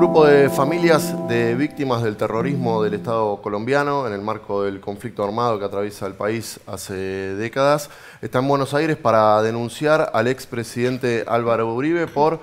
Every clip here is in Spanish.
grupo de familias de víctimas del terrorismo del Estado colombiano en el marco del conflicto armado que atraviesa el país hace décadas está en Buenos Aires para denunciar al expresidente Álvaro Uribe por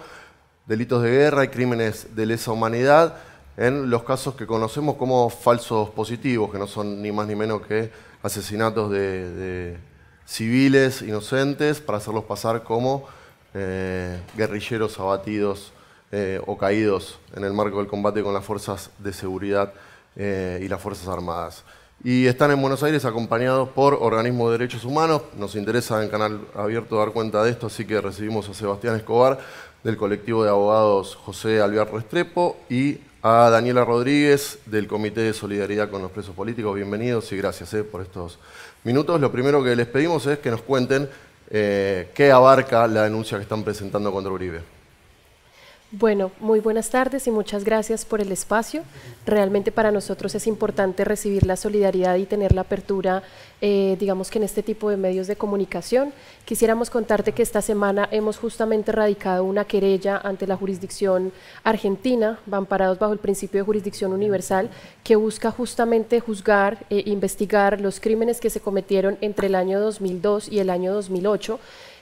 delitos de guerra y crímenes de lesa humanidad en los casos que conocemos como falsos positivos, que no son ni más ni menos que asesinatos de, civiles inocentes para hacerlos pasar como eh, guerrilleros abatidos eh, o caídos en el marco del combate con las fuerzas de seguridad eh, y las Fuerzas Armadas. Y están en Buenos Aires acompañados por organismos de derechos humanos. Nos interesa en Canal Abierto dar cuenta de esto, así que recibimos a Sebastián Escobar del colectivo de abogados José Alviar Restrepo y a Daniela Rodríguez del Comité de Solidaridad con los Presos Políticos. Bienvenidos y gracias eh, por estos minutos. Lo primero que les pedimos es que nos cuenten qué abarca la denuncia que están presentando contra Uribe. Bueno, muy buenas tardes y muchas gracias por el espacio. Realmente para nosotros es importante recibir la solidaridad y tener la apertura, eh, digamos que en este tipo de medios de comunicación. Quisiéramos contarte que esta semana hemos justamente radicado una querella ante la jurisdicción argentina, parados bajo el principio de jurisdicción universal, que busca justamente juzgar e investigar los crímenes que se cometieron entre el año 2002 y el año 2008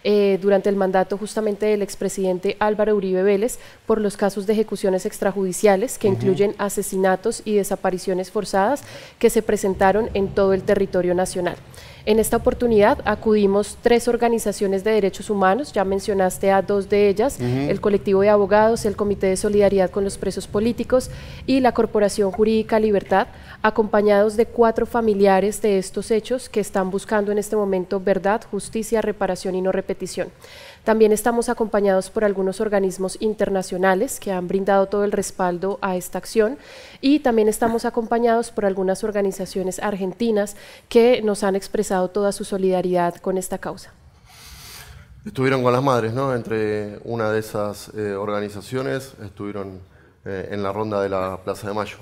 eh, durante el mandato justamente del expresidente Álvaro Uribe Vélez por los casos de ejecuciones extrajudiciales que incluyen asesinatos y desapariciones forzadas que se presentaron en todo el territorio nacional. En esta oportunidad acudimos tres organizaciones de derechos humanos, ya mencionaste a dos de ellas, el colectivo de abogados, el Comité de Solidaridad con los Presos Políticos y la Corporación Jurídica Libertad, acompañados de cuatro familiares de estos hechos que están buscando en este momento verdad, justicia, reparación y no repetición. También estamos acompañados por algunos organismos internacionales que han brindado todo el respaldo a esta acción y también estamos acompañados por algunas organizaciones argentinas que nos han expresado toda su solidaridad con esta causa. Estuvieron con las madres, ¿no? Entre una de esas eh, organizaciones estuvieron eh, en la ronda de la Plaza de Mayo.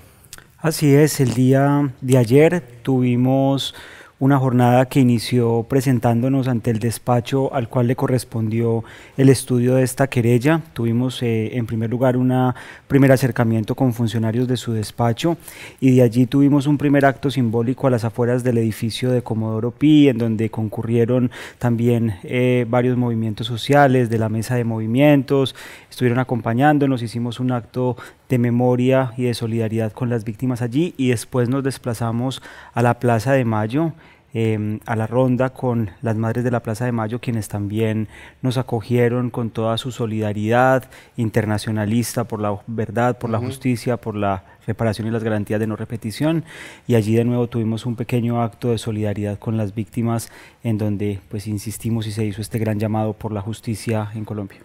Así es, el día de ayer tuvimos una jornada que inició presentándonos ante el despacho al cual le correspondió el estudio de esta querella. Tuvimos eh, en primer lugar un primer acercamiento con funcionarios de su despacho y de allí tuvimos un primer acto simbólico a las afueras del edificio de Comodoro Pi, en donde concurrieron también eh, varios movimientos sociales de la mesa de movimientos, estuvieron acompañándonos, hicimos un acto de memoria y de solidaridad con las víctimas allí y después nos desplazamos a la Plaza de Mayo Em, a la ronda con las Madres de la Plaza de Mayo, quienes también nos acogieron con toda su solidaridad internacionalista por la verdad, por la justicia, por la reparación y las garantías de no repetición. Y allí de nuevo tuvimos un pequeño acto de solidaridad con las víctimas, en donde pues insistimos y se hizo este gran llamado por la justicia en Colombia.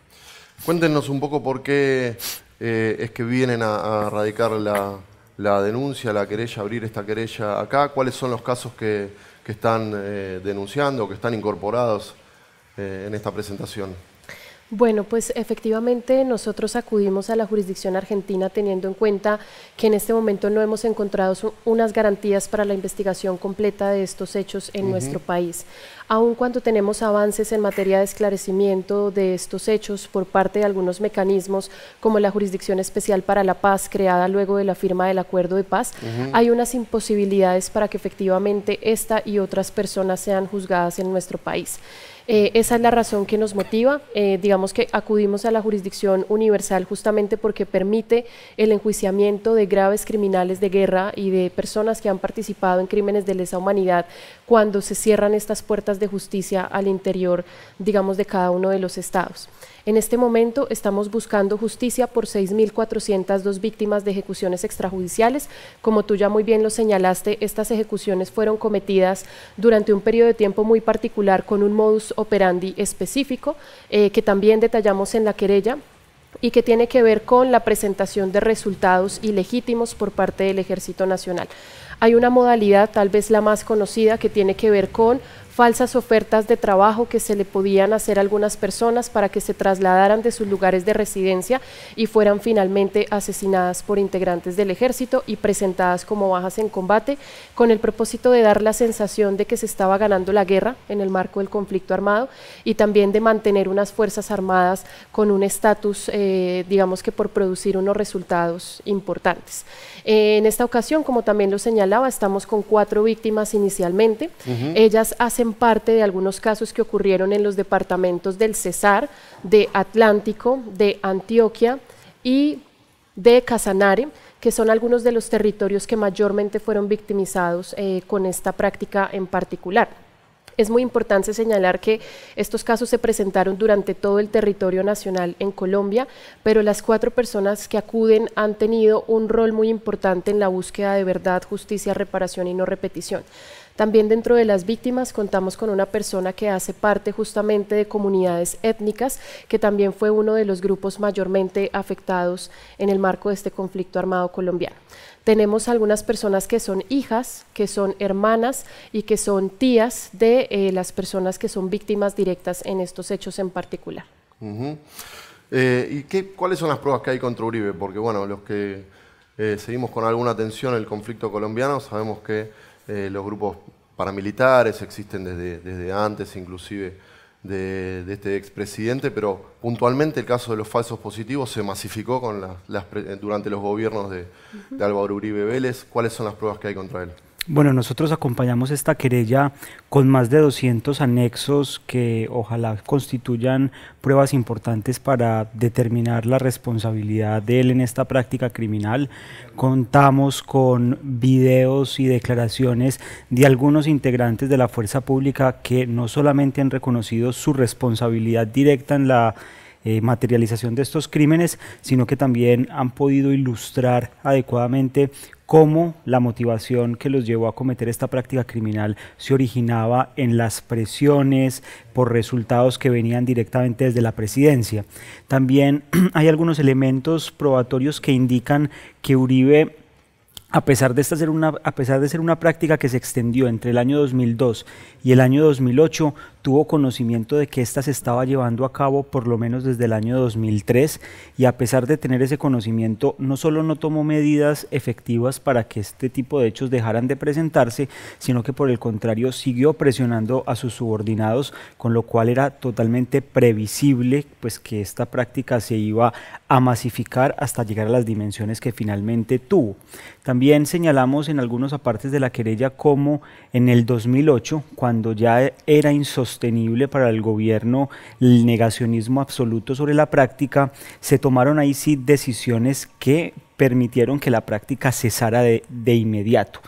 Cuéntenos un poco por qué eh, es que vienen a, a radicar la, la denuncia, la querella, abrir esta querella acá? ¿Cuáles son los casos que, están eh, denunciando, que están incorporados eh, en esta presentación? Bueno, pues efectivamente nosotros acudimos a la jurisdicción argentina teniendo en cuenta que en este momento no hemos encontrado unas garantías para la investigación completa de estos hechos en nuestro país aun cuando tenemos avances en materia de esclarecimiento de estos hechos por parte de algunos mecanismos como la Jurisdicción Especial para la Paz creada luego de la firma del Acuerdo de Paz, hay unas imposibilidades para que efectivamente esta y otras personas sean juzgadas en nuestro país. Eh, esa es la razón que nos motiva. Eh, digamos que acudimos a la jurisdicción universal justamente porque permite el enjuiciamiento de graves criminales de guerra y de personas que han participado en crímenes de lesa humanidad cuando se cierran estas puertas de justicia al interior, digamos, de cada uno de los estados. En este momento estamos buscando justicia por 6.402 víctimas de ejecuciones extrajudiciales. Como tú ya muy bien lo señalaste, estas ejecuciones fueron cometidas durante un periodo de tiempo muy particular con un modus operandi específico eh, que también detallamos en la querella y que tiene que ver con la presentación de resultados ilegítimos por parte del Ejército Nacional. Hay una modalidad, tal vez la más conocida, que tiene que ver con falsas ofertas de trabajo que se le podían hacer a algunas personas para que se trasladaran de sus lugares de residencia y fueran finalmente asesinadas por integrantes del ejército y presentadas como bajas en combate con el propósito de dar la sensación de que se estaba ganando la guerra en el marco del conflicto armado y también de mantener unas fuerzas armadas con un estatus, eh, digamos que por producir unos resultados importantes. en esta ocasión, como también lo señalaba, estamos con cuatro víctimas inicialmente. Ellas hacen parte de algunos casos que ocurrieron en los departamentos del Cesar, de Atlántico, de Antioquia y de Casanare, que son algunos de los territorios que mayormente fueron victimizados eh, con esta práctica en particular. Es muy importante señalar que estos casos se presentaron durante todo el territorio nacional en Colombia, pero las cuatro personas que acuden han tenido un rol muy importante en la búsqueda de verdad, justicia, reparación y no repetición. También dentro de las víctimas contamos con una persona que hace parte justamente de comunidades étnicas, que también fue uno de los grupos mayormente afectados en el marco de este conflicto armado colombiano tenemos algunas personas que son hijas, que son hermanas y que son tías de eh, las personas que son víctimas directas en estos hechos en particular. Eh, ¿Y qué, cuáles son las pruebas que hay contra Uribe? Porque bueno, los que eh, seguimos con alguna atención el conflicto colombiano sabemos que los grupos paramilitares existen desde, desde antes, inclusive de, de este expresidente, pero puntualmente el caso de los falsos positivos se masificó con las, durante los gobiernos de, de Álvaro Uribe Vélez. ¿Cuáles son las pruebas que hay contra él? Bueno, nosotros acompañamos esta querella con más de 200 anexos que ojalá constituyan pruebas importantes para determinar la responsabilidad de él en esta práctica criminal. Contamos con videos y declaraciones de algunos integrantes de la fuerza pública que no solamente han reconocido su responsabilidad directa en la eh, materialización de estos crímenes, sino que también han podido ilustrar adecuadamente cómo la motivación que los llevó a cometer esta práctica criminal se originaba en las presiones por resultados que venían directamente desde la presidencia. También hay algunos elementos probatorios que indican que Uribe a pesar, de ser una, a pesar de ser una práctica que se extendió entre el año 2002 y el año 2008, tuvo conocimiento de que ésta se estaba llevando a cabo por lo menos desde el año 2003 y a pesar de tener ese conocimiento no solo no tomó medidas efectivas para que este tipo de hechos dejaran de presentarse, sino que por el contrario siguió presionando a sus subordinados, con lo cual era totalmente previsible pues que esta práctica se iba a masificar hasta llegar a las dimensiones que finalmente tuvo. También señalamos en algunos apartes de la querella como en el 2008, cuando ya era insostenible sostenible para el gobierno el negacionismo absoluto sobre la práctica, se tomaron ahí sí decisiones que permitieron que la práctica cesara de, inmediato.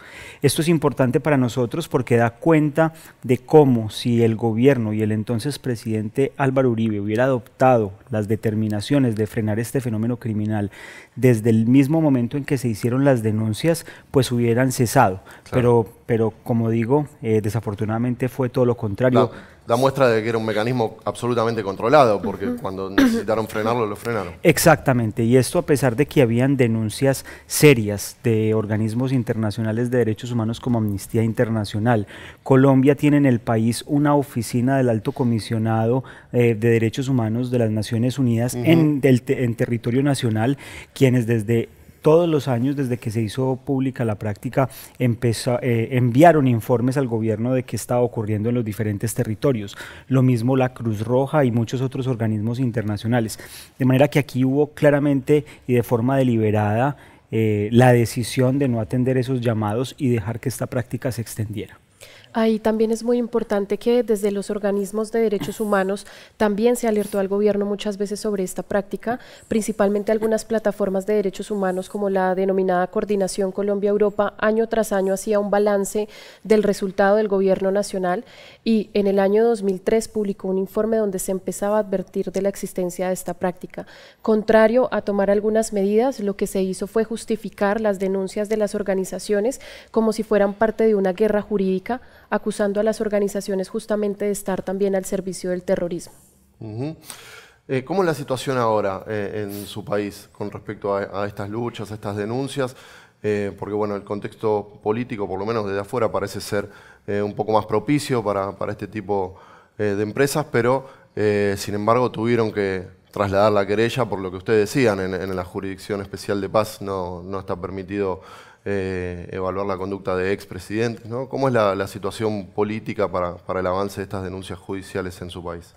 Esto es importante para nosotros porque da cuenta de cómo si el gobierno y el entonces presidente Álvaro Uribe hubiera adoptado las determinaciones de frenar este fenómeno criminal desde el mismo momento en que se hicieron las denuncias, pues hubieran cesado. Pero, pero como digo, eh, desafortunadamente fue todo lo contrario la muestra de que era un mecanismo absolutamente controlado, porque cuando necesitaron frenarlo, lo frenaron. Exactamente, y esto a pesar de que habían denuncias serias de organismos internacionales de derechos humanos como Amnistía Internacional. Colombia tiene en el país una oficina del Alto Comisionado eh, de Derechos Humanos de las Naciones Unidas en, del en territorio nacional, quienes desde todos los años desde que se hizo pública la práctica eh, enviaron informes al gobierno de qué estaba ocurriendo en los diferentes territorios. Lo mismo la Cruz Roja y muchos otros organismos internacionales. De manera que aquí hubo claramente y de forma deliberada eh, la decisión de no atender esos llamados y dejar que esta práctica se extendiera. Ahí también es muy importante que desde los organismos de derechos humanos también se alertó al gobierno muchas veces sobre esta práctica, principalmente algunas plataformas de derechos humanos como la denominada Coordinación Colombia-Europa, año tras año hacía un balance del resultado del gobierno nacional y en el año 2003 publicó un informe donde se empezaba a advertir de la existencia de esta práctica. Contrario a tomar algunas medidas, lo que se hizo fue justificar las denuncias de las organizaciones como si fueran parte de una guerra jurídica acusando a las organizaciones justamente de estar también al servicio del terrorismo. Eh, ¿Cómo es la situación ahora eh, en su país con respecto a, estas luchas, a estas denuncias? Eh, porque bueno, el contexto político, por lo menos desde afuera, parece ser un poco más propicio para, este tipo de empresas, pero sin embargo tuvieron que trasladar la querella por lo que ustedes decían, en, la Jurisdicción Especial de Paz no, no está permitido eh, evaluar la conducta de expresidentes. ¿no? ¿Cómo es la, situación política para el avance de estas denuncias judiciales en su país?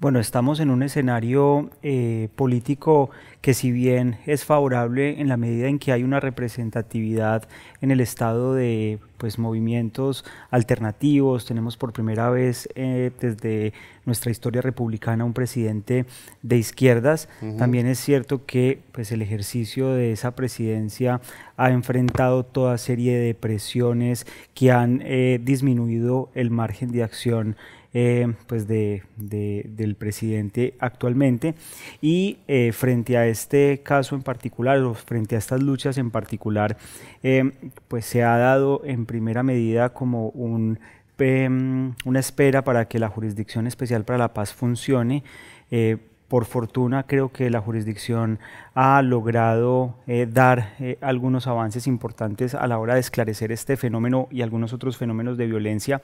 Bueno, estamos en un escenario eh, político que si bien es favorable en la medida en que hay una representatividad en el estado de pues, movimientos alternativos, tenemos por primera vez eh, desde nuestra historia republicana un presidente de izquierdas, también es cierto que pues, el ejercicio de esa presidencia ha enfrentado toda serie de presiones que han eh, disminuido el margen de acción eh, pues del presidente actualmente. Y eh, frente a este caso en particular, o frente a estas luchas en particular, eh, pues se ha dado en primera medida como un, em, una espera para que la Jurisdicción Especial para la Paz funcione por fortuna creo que la jurisdicción ha logrado eh, dar eh, algunos avances importantes a la hora de esclarecer este fenómeno y algunos otros fenómenos de violencia,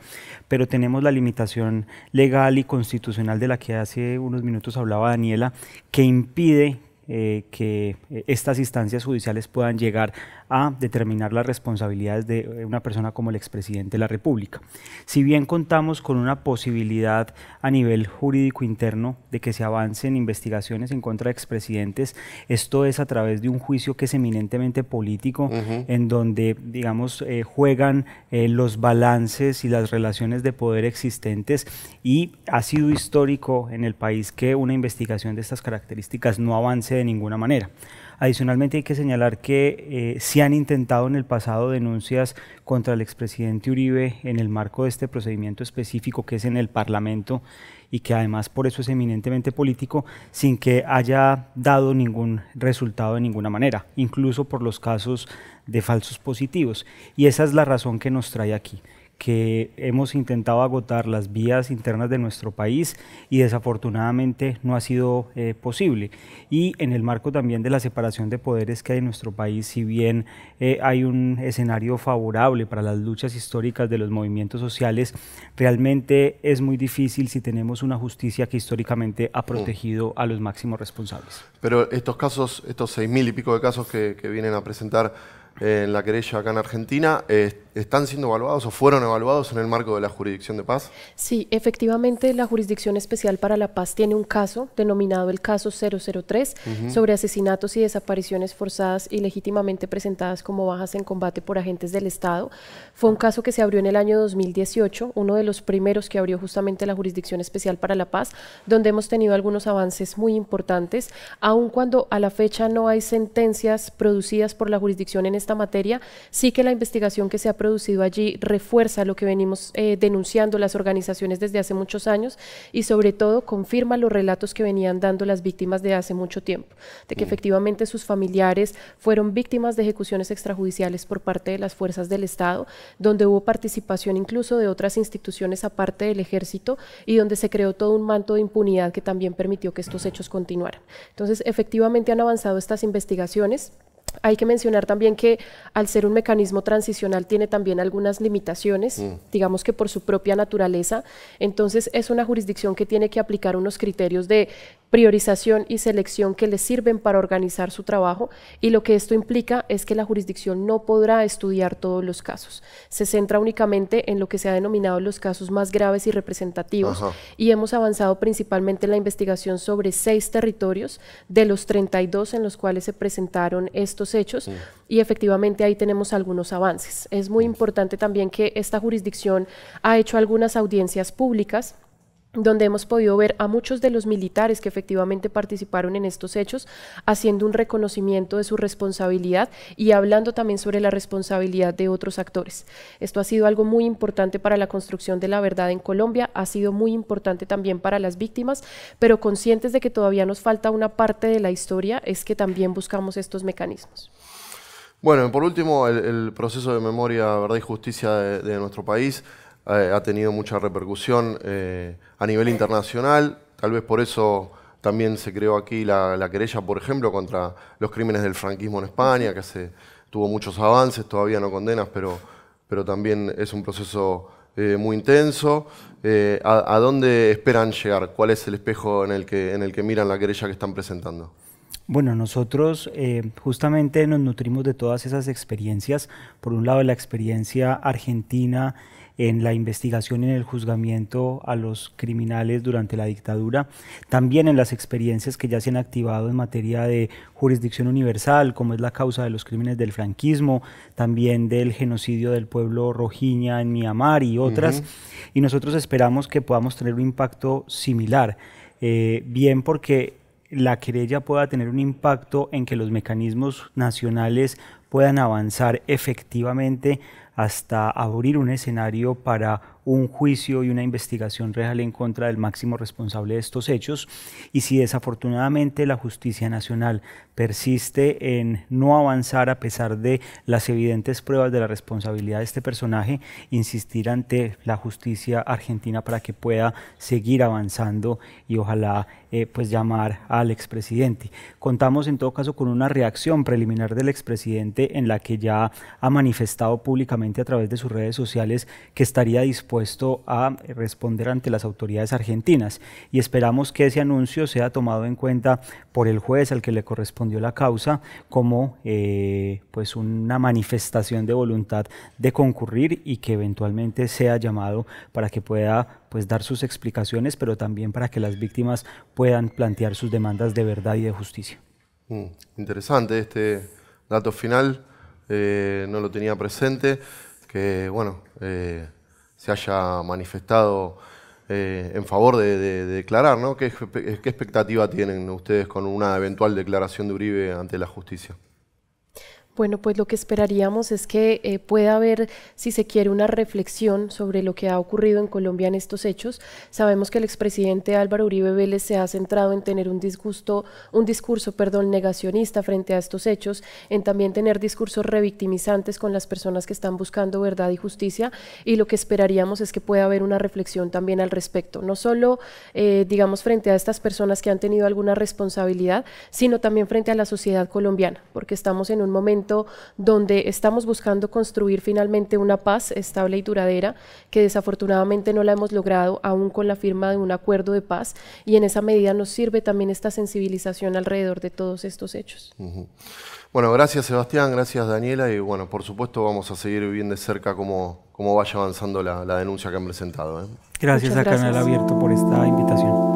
pero tenemos la limitación legal y constitucional de la que hace unos minutos hablaba Daniela, que impide eh, que eh, estas instancias judiciales puedan llegar a determinar las responsabilidades de eh, una persona como el expresidente de la República. Si bien contamos con una posibilidad a nivel jurídico interno de que se avancen investigaciones en contra de expresidentes, esto es a través de un juicio que es eminentemente político, en donde, digamos, juegan los balances y las relaciones de poder existentes y ha sido histórico en el país que una investigación de estas características no avance de ninguna manera. Adicionalmente hay que señalar que eh, se han intentado en el pasado denuncias contra el expresidente Uribe en el marco de este procedimiento específico que es en el Parlamento y que además por eso es eminentemente político sin que haya dado ningún resultado de ninguna manera, incluso por los casos de falsos positivos. Y esa es la razón que nos trae aquí que hemos intentado agotar las vías internas de nuestro país y desafortunadamente no ha sido eh, posible. Y en el marco también de la separación de poderes que hay en nuestro país, si bien eh, hay un escenario favorable para las luchas históricas de los movimientos sociales, realmente es muy difícil si tenemos una justicia que históricamente ha mm. protegido a los máximos responsables. Pero estos casos, estos seis mil y pico de casos que, que vienen a presentar, en la querella acá en Argentina, eh, ¿están siendo evaluados o fueron evaluados en el marco de la Jurisdicción de Paz? Sí, efectivamente la Jurisdicción Especial para la Paz tiene un caso denominado el caso 003 sobre asesinatos y desapariciones forzadas y legítimamente presentadas como bajas en combate por agentes del Estado. Fue un caso que se abrió en el año 2018, uno de los primeros que abrió justamente la Jurisdicción Especial para la Paz, donde hemos tenido algunos avances muy importantes, aun cuando a la fecha no hay sentencias producidas por la jurisdicción en esta materia, sí que la investigación que se ha producido allí refuerza lo que venimos eh, denunciando las organizaciones desde hace muchos años y sobre todo confirma los relatos que venían dando las víctimas de hace mucho tiempo, de que mm. efectivamente sus familiares fueron víctimas de ejecuciones extrajudiciales por parte de las fuerzas del Estado, donde hubo participación incluso de otras instituciones aparte del ejército y donde se creó todo un manto de impunidad que también permitió que estos hechos continuaran. Entonces, efectivamente han avanzado estas investigaciones. Hay que mencionar también que al ser un mecanismo transicional tiene también algunas limitaciones, mm. digamos que por su propia naturaleza, entonces es una jurisdicción que tiene que aplicar unos criterios de priorización y selección que les sirven para organizar su trabajo y lo que esto implica es que la jurisdicción no podrá estudiar todos los casos. Se centra únicamente en lo que se ha denominado los casos más graves y representativos y hemos avanzado principalmente en la investigación sobre seis territorios de los 32 en los cuales se presentaron estos hechos y efectivamente ahí tenemos algunos avances. Es muy importante también que esta jurisdicción ha hecho algunas audiencias públicas donde hemos podido ver a muchos de los militares que efectivamente participaron en estos hechos, haciendo un reconocimiento de su responsabilidad y hablando también sobre la responsabilidad de otros actores. Esto ha sido algo muy importante para la construcción de la verdad en Colombia, ha sido muy importante también para las víctimas, pero conscientes de que todavía nos falta una parte de la historia, es que también buscamos estos mecanismos. Bueno, por último, el, proceso de memoria, verdad y justicia de nuestro país ha tenido mucha repercusión eh, a nivel internacional, tal vez por eso también se creó aquí la, querella, por ejemplo, contra los crímenes del franquismo en España, que se tuvo muchos avances, todavía no condenas, pero, pero también es un proceso eh, muy intenso. Eh, a, dónde esperan llegar? ¿Cuál es el espejo en el que, en el que miran la querella que están presentando? Bueno, nosotros justamente nos nutrimos de todas esas experiencias. Por un lado, la experiencia argentina en la investigación y en el juzgamiento a los criminales durante la dictadura, también en las experiencias que ya se han activado en materia de jurisdicción universal, como es la causa de los crímenes del franquismo, también del genocidio del pueblo rojiña en Myanmar y otras. Y nosotros esperamos que podamos tener un impacto similar, eh, bien porque la querella pueda tener un impacto en que los mecanismos nacionales puedan avanzar efectivamente hasta abrir un escenario para un juicio y una investigación real en contra del máximo responsable de estos hechos. Y si desafortunadamente la justicia nacional persiste en no avanzar a pesar de las evidentes pruebas de la responsabilidad de este personaje, insistir ante la justicia argentina para que pueda seguir avanzando y ojalá eh, pues llamar al expresidente. Contamos en todo caso con una reacción preliminar del expresidente en la que ya ha manifestado públicamente a través de sus redes sociales que estaría dispuesto a responder ante las autoridades argentinas y esperamos que ese anuncio sea tomado en cuenta por el juez al que le correspondió la causa como eh, pues una manifestación de voluntad de concurrir y que eventualmente sea llamado para que pueda pues dar sus explicaciones, pero también para que las víctimas puedan plantear sus demandas de verdad y de justicia. Mm, interesante este dato final, eh, no lo tenía presente, que bueno, eh, se haya manifestado eh, en favor de, declarar, ¿no? ¿Qué expectativa tienen ustedes con una eventual declaración de Uribe ante la justicia? Bueno, pues lo que esperaríamos es que eh, pueda haber, si se quiere, una reflexión sobre lo que ha ocurrido en Colombia en estos hechos. Sabemos que el expresidente Álvaro Uribe Vélez se ha centrado en tener un disgusto, un discurso, perdón, negacionista frente a estos hechos, en también tener discursos revictimizantes con las personas que están buscando verdad y justicia. Y lo que esperaríamos es que pueda haber una reflexión también al respecto, no solo, eh, digamos, frente a estas personas que han tenido alguna responsabilidad, sino también frente a la sociedad colombiana, porque estamos en un momento donde estamos buscando construir finalmente una paz estable y duradera, que desafortunadamente no la hemos logrado aún con la firma de un acuerdo de paz, y en esa medida nos sirve también esta sensibilización alrededor de todos estos hechos. Bueno, gracias Sebastián, gracias Daniela, y bueno, por supuesto vamos a seguir bien de cerca cómo, cómo vaya avanzando la, la denuncia que han presentado. ¿eh? Gracias a Canal Abierto por esta invitación.